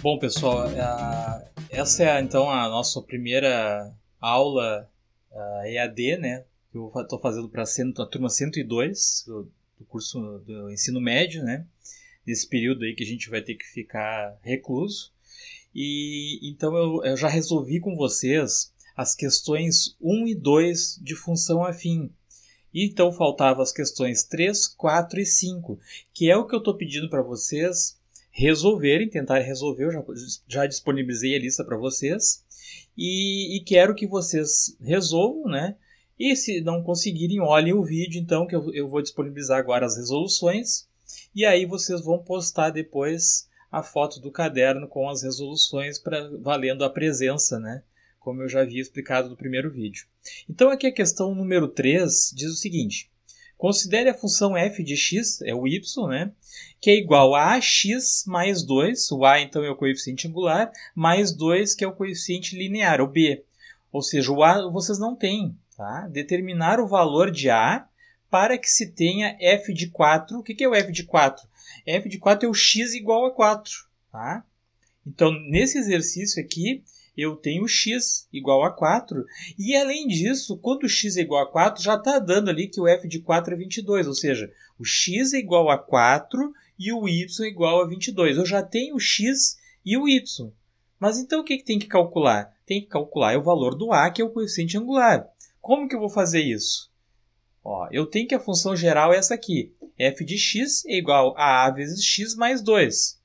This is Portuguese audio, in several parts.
Bom, pessoal, é essa é então a nossa primeira aula EAD, né? Que eu estou fazendo para a turma 102 do, curso do ensino médio, né? Nesse período aí que a gente vai ter que ficar recluso. E então eu, eu já resolvi com vocês as questões 1 e 2 de função afim. Então faltavam as questões 3, 4 e 5, que é o que eu estou pedindo para vocês resolverem, tentar resolver. Eu já, já disponibilizei a lista para vocês. E, e, quero que vocês resolvam, né? E se não conseguirem, olhem o vídeo, então, que eu, eu vou disponibilizar agora as resoluções. E aí vocês vão postar depois a foto do caderno com as resoluções valendo a presença, né? Como eu já havia explicado no primeiro vídeo. Então, aqui a questão número 3 diz o seguinte: Considere a função f de x, é o y, né? que é igual a ax mais 2, o a então é o coeficiente angular, mais 2 que é o coeficiente linear, o b. Ou seja, o a vocês não têm. Tá? Determinar o valor de a para que se tenha f de 4. O que, é o f de 4? f de 4 é o x igual a 4. Tá? Então, nesse exercício aqui, eu tenho x igual a 4. E além disso, quando x é igual a 4, já está dando ali que o f de 4 é 22, ou seja, o x é igual a 4 e o y é igual a 22. Eu já tenho o x e o y. Mas então o que, que tem que calcular? Tem que calcular é o valor do a, que é o coeficiente angular. Como que eu vou fazer isso? Ó, eu tenho que a função geral é essa aqui. f de x é igual a a vezes x mais 2.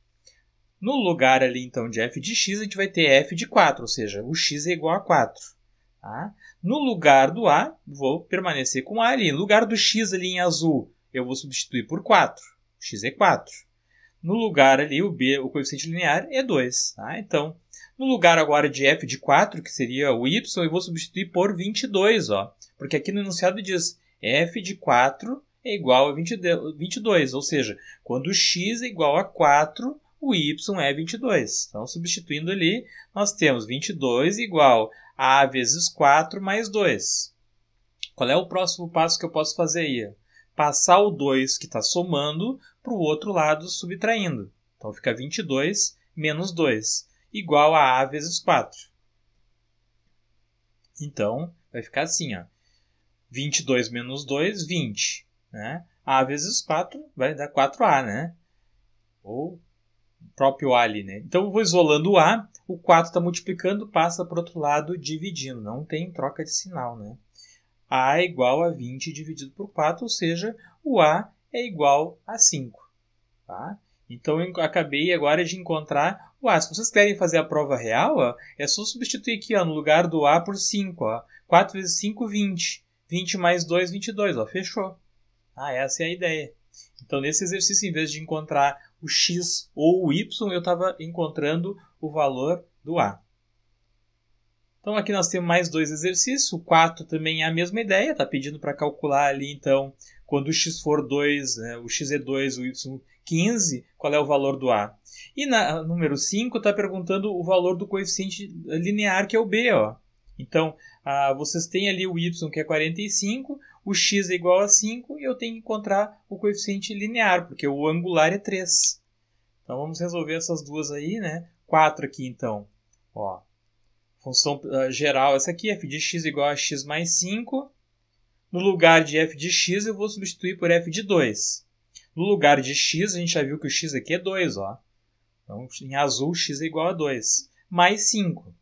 No lugar ali, então, de f de x, a gente vai ter f de 4, ou seja, o x é igual a 4. Tá? No lugar do a, vou permanecer com a ali. No lugar do x ali em azul, eu vou substituir por 4. x é 4. No lugar ali, o b, o coeficiente linear, é 2. Tá? Então, no lugar agora de f de 4, que seria o y, eu vou substituir por 22. Ó, porque aqui no enunciado diz f de 4 é igual a 22, ou seja, quando x é igual a 4, o y é 22. Então, substituindo ali, nós temos 22 igual a vezes 4 mais 2. Qual é o próximo passo que eu posso fazer aí? Passar o 2 que está somando para o outro lado subtraindo. Então, fica 22 menos 2 igual a A vezes 4. Então, vai ficar assim, ó. 22 menos 2, 20. Né? A vezes 4 vai dar 4A, né? Ou próprio A ali, né? Então eu vou isolando o A, o 4 está multiplicando, passa para o outro lado dividindo. Não tem troca de sinal, né? A é igual a 20 dividido por 4, ou seja, o A é igual a 5. Tá? Então eu acabei agora de encontrar o A. Se vocês querem fazer a prova real, ó, é só substituir aqui ó, no lugar do A por 5. Ó. 4 vezes 5, 20. 20 mais 2, 22. Ó, fechou. Ah, essa é a ideia. Então, nesse exercício, em vez de encontrar o X ou o Y, eu estava encontrando o valor do A. Então aqui nós temos mais dois exercícios, o 4 também é a mesma ideia, está pedindo para calcular ali então, quando o x for 2, né, o x é 2, o y 15, qual é o valor do A. E na número 5 está perguntando o valor do coeficiente linear que é o B, ó. Então, ah, vocês têm ali o y que é 45, o x é igual a 5 e eu tenho que encontrar o coeficiente linear, porque o angular é 3. Então, vamos resolver essas duas aí, né? 4 aqui, então. Ó, função uh, geral, essa aqui, f de x é igual a x mais 5. No lugar de f de x, eu vou substituir por f de 2. No lugar de x, a gente já viu que o x aqui é 2, ó. Então, em azul, x é igual a 2. Mais 5.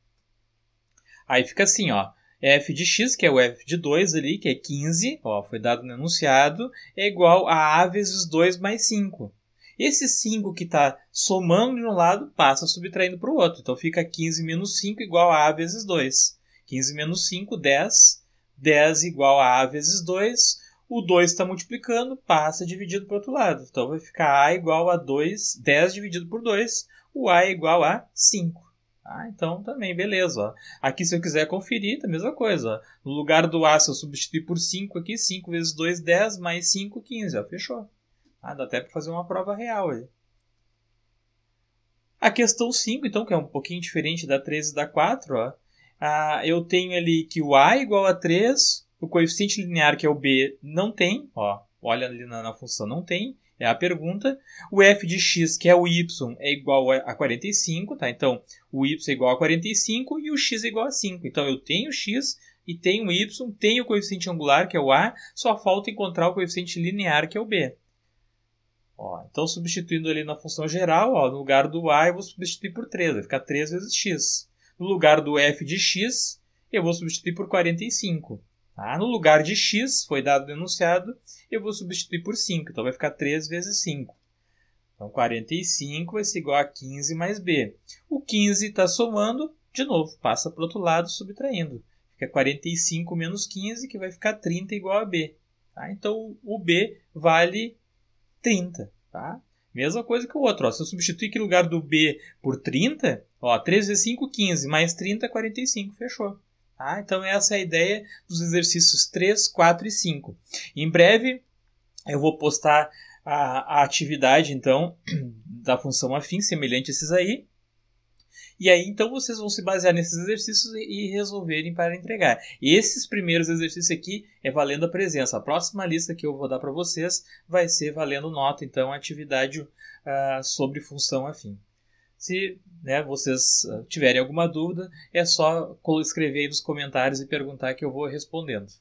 Aí fica assim, ó. f de x, que é o f de 2 ali, que é 15, ó, foi dado no enunciado, é igual a a vezes 2 mais 5. Esse 5 que está somando de um lado passa subtraindo para o outro. Então fica 15 menos 5 igual a A vezes 2. 15 menos 5, 10. 10 igual a A vezes 2. O 2 está multiplicando, passa dividido para o outro lado. Então vai ficar A igual a 2, 10 dividido por 2. O A é igual a 5. Ah, então também, beleza. Aqui, se eu quiser conferir, tá a mesma coisa. No lugar do A, se eu substituir por 5 aqui, 5 vezes 2, 10, mais 5, 15. Ó, fechou. Ah, dá até para fazer uma prova real aí. A questão 5, então, que é um pouquinho diferente da 13 e da 4, ó. Ah, eu tenho ali que o A é igual a 3, o coeficiente linear, que é o B, não tem. Ó, olha ali na, na função, não tem é a pergunta. O f de x, que é o y, é igual a 45, tá? Então, o y é igual a 45 e o x é igual a 5. Então, eu tenho x e tenho y, tenho o coeficiente angular, que é o a, só falta encontrar o coeficiente linear, que é o b. Ó, então, substituindo ali na função geral, ó, no lugar do a eu vou substituir por 3, vai ficar 3 vezes x. No lugar do f de x, eu vou substituir por 45. Tá? No lugar de x, foi dado denunciado, eu vou substituir por 5. Então, vai ficar 3 vezes 5. Então, 45 vai ser igual a 15 mais b. O 15 está somando, de novo, passa para o outro lado subtraindo. Fica 45 menos 15, que vai ficar 30 igual a b. Tá? Então, o b vale 30. Tá? Mesma coisa que o outro. Ó. Se eu substituir aqui o lugar do b por 30, ó, 3 vezes 5, 15, mais 30, 45. Fechou. Tá? Então, essa é a ideia dos exercícios 3, 4 e 5. Em breve, eu vou postar a, a atividade, então, da função afim, semelhante a esses aí. E aí, então, vocês vão se basear nesses exercícios e resolverem para entregar. E esses primeiros exercícios aqui é valendo a presença. A próxima lista que eu vou dar para vocês vai ser valendo nota, então, atividade uh, sobre função afim. Se né, vocês ah, tiverem alguma dúvida, é só escrever aí nos comentários e perguntar que eu vou respondendo.